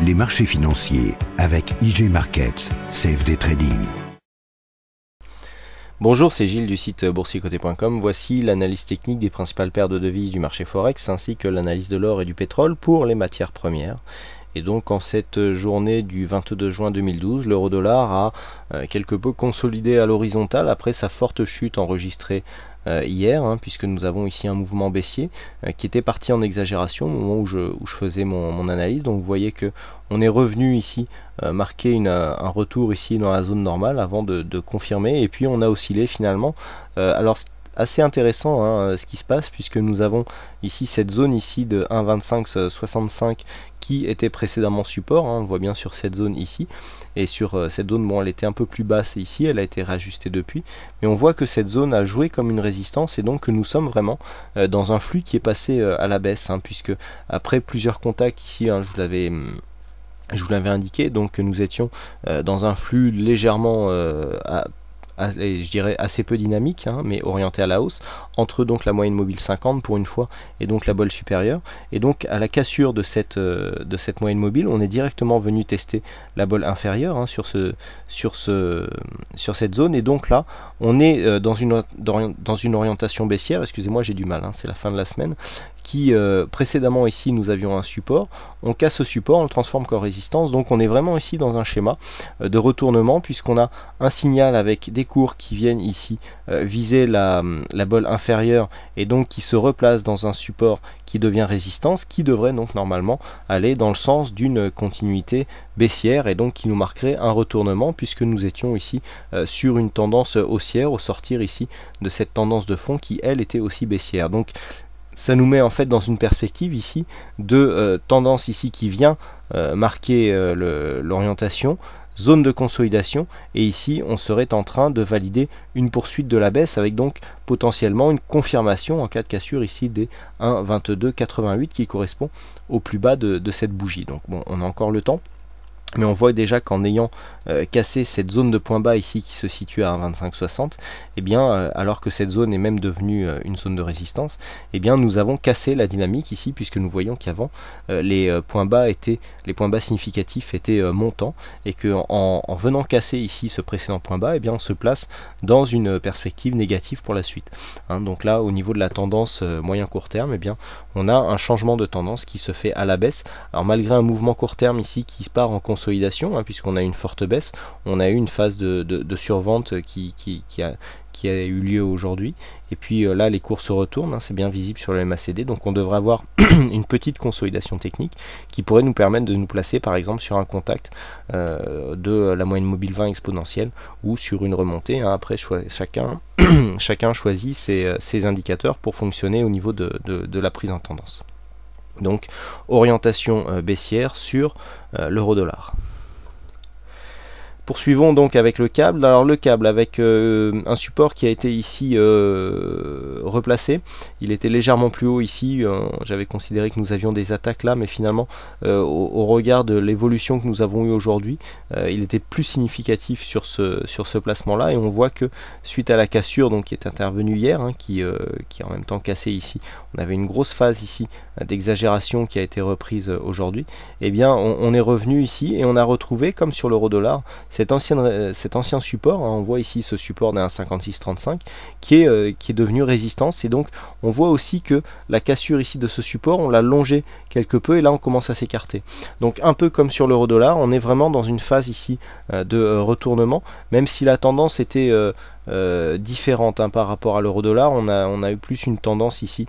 les marchés financiers avec IG Markets, CFD Trading. Bonjour, c'est Gilles du site boursiercoté.com. Voici l'analyse technique des principales paires de devises du marché Forex ainsi que l'analyse de l'or et du pétrole pour les matières premières. Et donc en cette euh, journée du 22 juin 2012, l'euro-dollar a euh, quelque peu consolidé à l'horizontale après sa forte chute enregistrée euh, hier, hein, puisque nous avons ici un mouvement baissier qui était parti en exagération au moment où je, faisais mon, analyse. Donc vous voyez que on est revenu ici marquer un retour ici dans la zone normale avant de, confirmer. Et puis on a oscillé finalement. alors assez intéressant hein, euh, ce qui se passe puisque nous avons ici cette zone ici de 1,2565 qui était précédemment support, hein, on voit bien sur cette zone ici, et sur euh, cette zone, bon elle était un peu plus basse ici, elle a été réajustée depuis, mais on voit que cette zone a joué comme une résistance et donc que nous sommes vraiment euh, dans un flux qui est passé à la baisse, hein, puisque après plusieurs contacts ici, je vous l'avais hum, je vous l'avais indiqué, donc nous étions dans un flux légèrement à, je dirais assez peu dynamique, hein, mais orienté à la hausse entre donc la moyenne mobile 50 pour une fois et donc la bolle supérieure. Et donc à la cassure de cette, euh, de cette moyenne mobile, on est directement venu tester la bolle inférieure hein, sur, ce, sur, ce, sur cette zone. Et donc là, on est euh, dans, une, dans une orientation baissière. Excusez-moi, j'ai du mal, hein, c'est la fin de la semaine qui euh, précédemment ici nous avions un support, on casse ce support, on le transforme qu'en résistance, donc on est vraiment ici dans un schéma de retournement puisqu'on a un signal avec des cours qui viennent ici viser la, la bolle inférieure et donc qui se replace dans un support qui devient résistance qui devrait donc normalement aller dans le sens d'une continuité baissière et donc qui nous marquerait un retournement puisque nous étions ici euh, sur une tendance haussière au sortir ici de cette tendance de fond qui elle était aussi baissière. Donc ça nous met en fait dans une perspective ici de euh, tendance ici qui vient euh, marquer l'orientation zone de consolidation et ici on serait en train de valider une poursuite de la baisse avec donc potentiellement une confirmation en cas de cassure ici des 1,2288 qui correspond au plus bas de, cette bougie. Donc bon, on a encore le temps mais on voit déjà qu'en ayant euh, casser cette zone de point bas ici qui se situe à 1,2560, et eh bien, euh, alors que cette zone est même devenue euh, une zone de résistance, et eh bien, nous avons cassé la dynamique ici puisque nous voyons qu'avant les points bas étaient, les points bas significatifs étaient montants et que en, venant casser ici ce précédent point bas, et eh bien, on se place dans une perspective négative pour la suite. Hein. donc là, au niveau de la tendance moyen court terme, et bien, on a un changement de tendance qui se fait à la baisse. Alors malgré un mouvement court terme ici qui se part en consolidation, hein, puisqu'on a une forte baisse on a eu une phase de, survente qui, a, eu lieu aujourd'hui. Et puis euh, là, les cours se retournent, hein, c'est bien visible sur le MACD, donc on devrait avoir une petite consolidation technique qui pourrait nous permettre de nous placer par exemple sur un contact euh, de la moyenne mobile 20 exponentielle ou sur une remontée. Hein. Après, chacun, chacun choisit euh, ses, indicateurs pour fonctionner au niveau de, la prise en tendance. Donc orientation baissière sur l'euro dollar. Poursuivons donc avec le câble. Alors le câble avec euh, un support qui a été ici euh, replacé. Il était légèrement plus haut ici. Euh, j'avais considéré que nous avions des attaques là, mais finalement, au, regard de l'évolution que nous avons eue aujourd'hui, il était plus significatif sur ce, sur ce placement-là. Et on voit que suite à la cassure donc, qui est intervenue hier, hein, qui, qui est en même temps cassée ici, on avait une grosse phase ici d'exagération qui a été reprise aujourd'hui. et eh bien, on est revenu ici et on a retrouvé, comme sur l'euro dollar, euh, cet ancien, support, hein, on voit ici ce support d'un 5635 qui est, euh, qui est devenu résistance et donc on voit aussi que la cassure ici de ce support, on l'a longé quelque peu et là on commence à s'écarter. Donc un peu comme sur l'euro dollar, on est vraiment dans une phase ici euh, de retournement, même si la tendance était... différente hein, par rapport à l'euro dollar. On a, on a eu plus une tendance ici,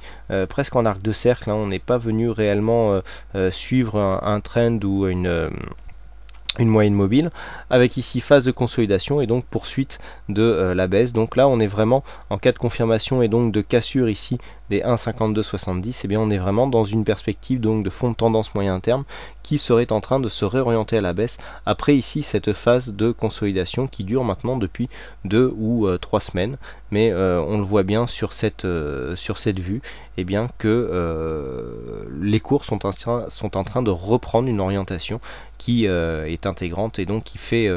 presque en arc de cercle. Hein. on n'est pas venu réellement suivre un, trend ou une une moyenne mobile, avec ici phase de consolidation et donc poursuite de euh, la baisse. Donc là on est vraiment en cas de confirmation et donc de cassure ici des 1,5270, et eh bien on est vraiment dans une perspective donc de fond de tendance moyen terme qui serait en train de se réorienter à la baisse après ici cette phase de consolidation qui dure maintenant depuis deux ou 3 euh, trois semaines. Mais euh, on le voit bien sur cette, euh, sur cette vue, et eh bien que les cours sont en, train, sont en train de reprendre une orientation qui est intégrante et donc qui fait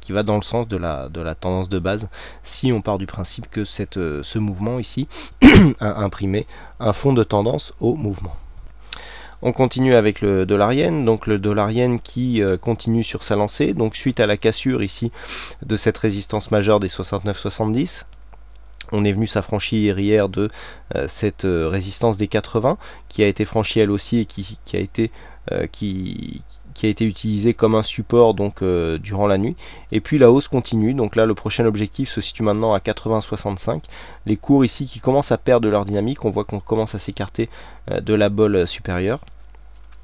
qui va dans le sens de la, de la tendance de base si on part du principe que cette, ce mouvement ici imprimé un fond de tendance au mouvement. On continue avec le dollar donc le dollarienne qui euh, continue sur sa lancée, donc suite à la cassure ici de cette résistance majeure des 69-70, On est venu s'affranchir hier de euh, cette euh, résistance des 80 qui a été franchie elle aussi et qui a été euh, qui, a été utilisé comme un support donc euh, durant la nuit. Et puis la hausse continue, donc là le prochain objectif se situe maintenant à 80,65. Les cours ici qui commencent à perdre leur dynamique, on voit qu'on commence à s'écarter euh, de la bol supérieure.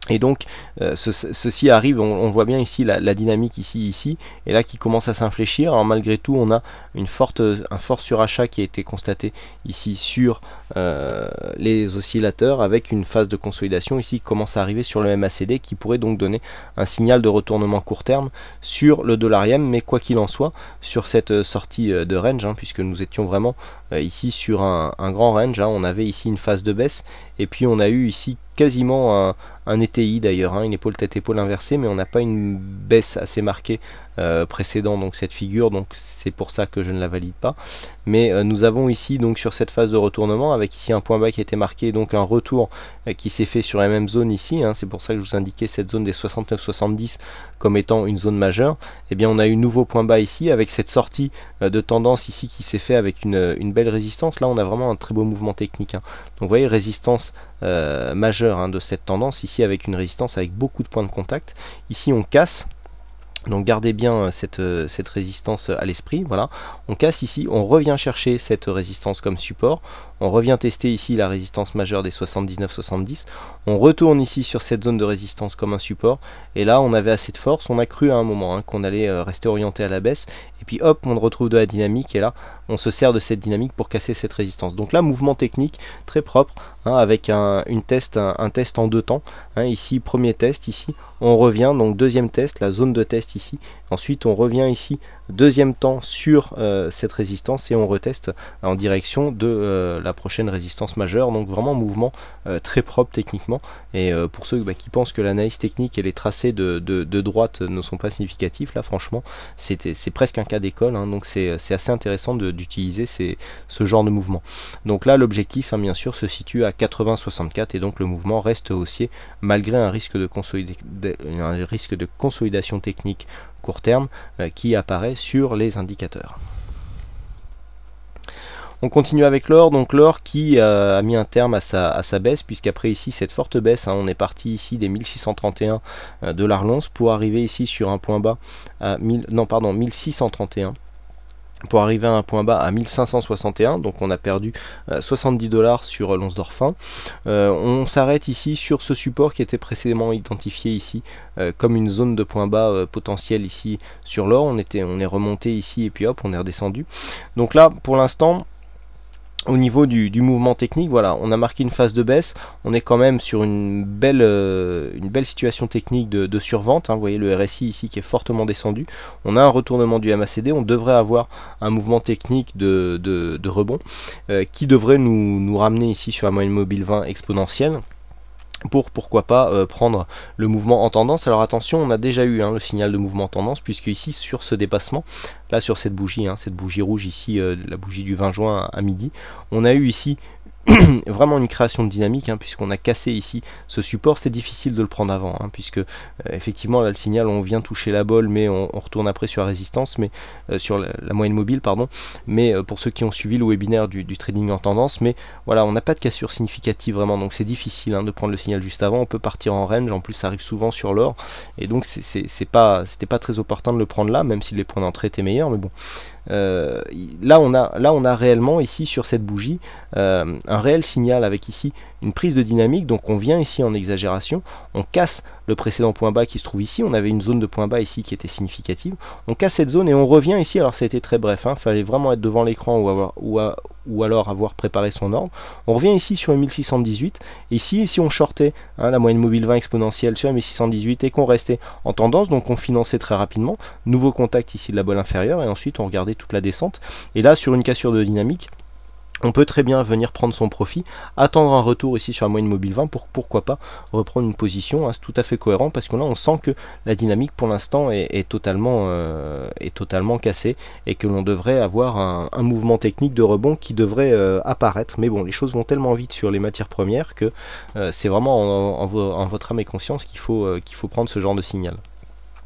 Et donc, euh, ceci arrive, on, voit bien ici la, dynamique ici, ici, et là qui commence à s'infléchir. Alors malgré tout, on a une forte, un fort surachat qui a été constaté ici sur euh, les oscillateurs, avec une phase de consolidation ici qui commence à arriver sur le MACD, qui pourrait donc donner un signal de retournement court terme sur le M. mais quoi qu'il en soit, sur cette sortie euh, de range, hein, puisque nous étions vraiment ici sur un, grand range, hein, on avait ici une phase de baisse, et puis on a eu ici quasiment un, un ETI d'ailleurs, hein. une épaule tête épaule inversée, mais on n'a pas une baisse assez marquée euh, précédent donc cette figure donc c'est pour ça que je ne la valide pas mais euh, nous avons ici donc sur cette phase de retournement avec ici un point bas qui a été marqué donc un retour euh, qui s'est fait sur la même zone ici hein. c'est pour ça que je vous indiquais cette zone des 69-70 comme étant une zone majeure et eh bien on a eu nouveau point bas ici avec cette sortie de tendance ici qui s'est fait avec une, belle résistance là on a vraiment un très beau mouvement technique hein. donc vous voyez résistance majeure hein, de cette tendance ici avec une résistance avec beaucoup de points de contact ici on casse donc gardez bien euh, cette, euh, cette résistance euh, à l'esprit. Voilà, on casse ici, on revient chercher cette résistance comme support, on revient tester ici la résistance majeure des 79-70, on retourne ici sur cette zone de résistance comme un support, et là on avait assez de force, on a cru à un moment hein, qu'on allait rester orienté à la baisse, et puis hop, on retrouve de la dynamique, et là on se sert de cette dynamique pour casser cette résistance. Donc là, mouvement technique très propre, hein, avec un, une test, un, test en deux temps. Hein, ici, premier test, ici, on revient, donc deuxième test, la zone de test ici. Ensuite, on revient ici, deuxième temps sur euh, cette résistance et on reteste en direction de euh, la prochaine résistance majeure. Donc vraiment mouvement euh, très propre techniquement. Et pour ceux bah, qui pensent que l'analyse technique et les tracés de, droite ne sont pas significatifs, là franchement, c'est presque un cas d'école. Hein, donc c'est assez intéressant de d'utiliser ce genre de mouvement. Donc là, l'objectif, hein, bien sûr, se situe à 80 et donc le mouvement reste haussier malgré un risque de, un risque de consolidation technique court terme euh, qui apparaît sur les indicateurs. On continue avec l'or, donc l'or qui euh, a mis un terme à sa, à sa baisse, puisqu'après ici cette forte baisse, hein, on est parti ici des 1631 de euh, dollars pour arriver ici sur un point bas à 1000, non pardon 1631 pour arriver à un point bas à 1561, donc on a perdu 70 euh, dollars sur euh, l'once d'or fin, euh, on s'arrête ici sur ce support qui était précédemment identifié ici comme une zone de point bas potentiel ici sur l'or. On, on est remonté ici et puis hop, on est redescendu. Donc là, pour l'instant, au niveau du, mouvement technique, voilà, on a marqué une phase de baisse. On est quand même sur une belle, euh, une belle situation technique de, survente. Hein. Vous voyez le RSI ici qui est fortement descendu. On a un retournement du MACD. On devrait avoir un mouvement technique de, de, rebond euh, qui devrait nous, nous ramener ici sur la moyenne mobile 20 exponentielle pour pourquoi pas euh, prendre le mouvement en tendance. Alors attention, on a déjà eu hein, le signal de mouvement en tendance, puisque ici sur ce dépassement, là sur cette bougie, hein, cette bougie rouge ici, euh, la bougie du 20 juin à midi, on a eu ici vraiment une création de dynamique hein, puisqu'on a cassé ici ce support c'est difficile de le prendre avant hein, puisque euh, effectivement là le signal on vient toucher la bolle mais on, retourne après sur la résistance mais euh, sur la, moyenne mobile pardon mais euh, pour ceux qui ont suivi le webinaire du, trading en tendance mais voilà on n'a pas de cassure significative vraiment donc c'est difficile hein, de prendre le signal juste avant on peut partir en range en plus ça arrive souvent sur l'or et donc c'est pas c'était pas très opportun de le prendre là même si les points d'entrée étaient meilleurs mais bon euh, là, on a, là, on a réellement ici sur cette bougie euh, un réel signal avec ici une prise de dynamique. Donc on vient ici en exagération, on casse le précédent point bas qui se trouve ici. On avait une zone de point bas ici qui était significative. On casse cette zone et on revient ici. Alors c'était très bref, il hein. fallait vraiment être devant l'écran ou, avoir, ou alors avoir préparé son ordre. On revient ici sur M1618. Ici, si on shortait hein, la moyenne mobile 20 exponentielle sur M1618 et qu'on restait en tendance, donc on finançait très rapidement, nouveau contact ici de la bolle inférieure et ensuite on regardait toute la descente. Et là, sur une cassure de dynamique, on peut très bien venir prendre son profit, attendre un retour ici sur la moyenne mobile 20 pour pourquoi pas reprendre une position. Hein, c'est tout à fait cohérent parce que là on sent que la dynamique pour l'instant est, totalement euh, est totalement cassée et que l'on devrait avoir un, mouvement technique de rebond qui devrait euh, apparaître. Mais bon, les choses vont tellement vite sur les matières premières que euh, c'est vraiment en, en, votre âme et conscience qu'il faut qu'il faut prendre ce genre de signal.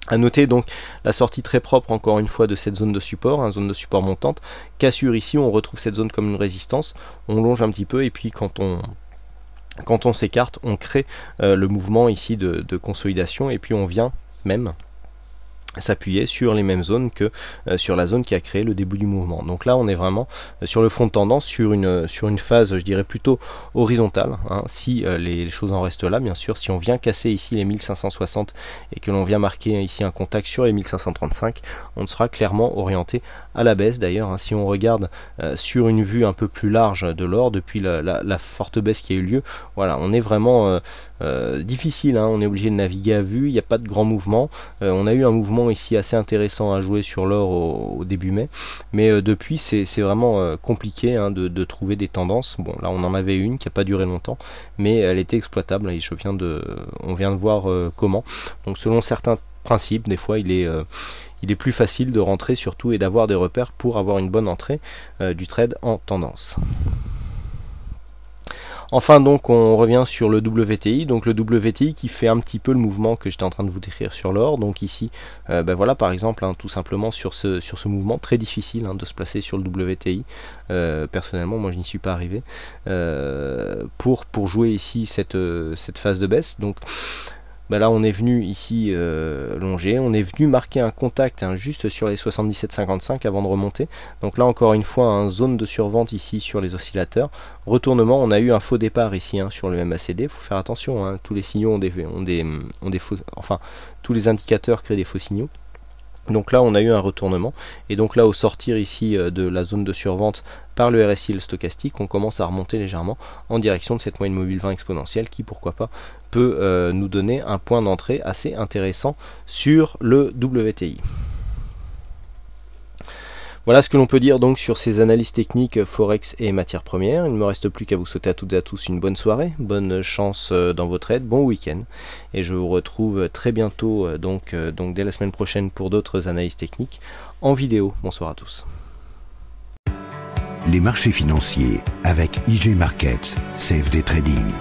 A noter donc la sortie très propre encore une fois de cette zone de support, une hein, zone de support montante. Cassure ici, on retrouve cette zone comme une résistance, on longe un petit peu et puis quand on, quand on s'écarte, on crée euh, le mouvement ici de consolidation et puis on vient même s'appuyer sur les mêmes zones que euh, sur la zone qui a créé le début du mouvement. Donc là on est vraiment euh, sur le front de tendance, sur une, euh, sur une phase je dirais plutôt horizontale, hein. si les, choses en restent là bien sûr, si on vient casser ici les 1560 et que l'on vient marquer ici un contact sur les 1535, on sera clairement orienté à la baisse d'ailleurs, hein. si on regarde sur une vue un peu plus large de l'or depuis la, forte baisse qui a eu lieu, voilà on est vraiment difficile, hein. on est obligé de naviguer à vue, il n'y a pas de grand mouvement, on a eu un mouvement ici assez intéressant à jouer sur l'or au, début mai. Mais euh, depuis, c'est vraiment euh, compliqué hein, de, trouver des tendances. Bon, là, on en avait une qui n'a pas duré longtemps, mais elle était exploitable. Et je viens de, on vient de voir euh, comment. Donc, selon certains principes, des fois, il est il est plus facile de rentrer surtout et d'avoir des repères pour avoir une bonne entrée du trade en tendance. Enfin donc on revient sur le WTI, donc le WTI qui fait un petit peu le mouvement que j'étais en train de vous décrire sur l'or. Donc ici, euh, ben voilà par exemple, hein, tout simplement sur ce, sur ce mouvement très difficile hein, de se placer sur le WTI. Euh, personnellement, moi je n'y suis pas arrivé euh, pour, pour jouer ici cette, cette phase de baisse. Donc bah là on est venu ici euh, longer, on est venu marquer un contact hein, juste sur les 77,55 avant de remonter. Donc là encore une fois, un hein, zone de survente ici sur les oscillateurs. Retournement, on a eu un faux départ ici hein, sur le MACD, il faut faire attention, tous les signaux des, des, ont des enfin tous les indicateurs créent des faux signaux. Donc là, on a eu un retournement. Et donc là, au sortir ici euh, de la zone de survente par le RSI le stochastique, on commence à remonter légèrement en direction de cette moyenne mobile 20 exponentielle qui, pourquoi pas, peut euh, nous donner un point d'entrée assez intéressant sur le WTI. Voilà ce que l'on peut dire donc sur ces analyses techniques euh, Forex et matières premières. Il ne me reste plus qu'à vous souhaiter à toutes et à tous une bonne soirée, bonne chance euh, dans vos trades, bon week-end. Et je vous retrouve très bientôt, euh, donc, donc dès la semaine prochaine, pour d'autres analyses techniques en vidéo. Bonsoir à tous. Les marchés financiers avec IG Markets, Save Trading.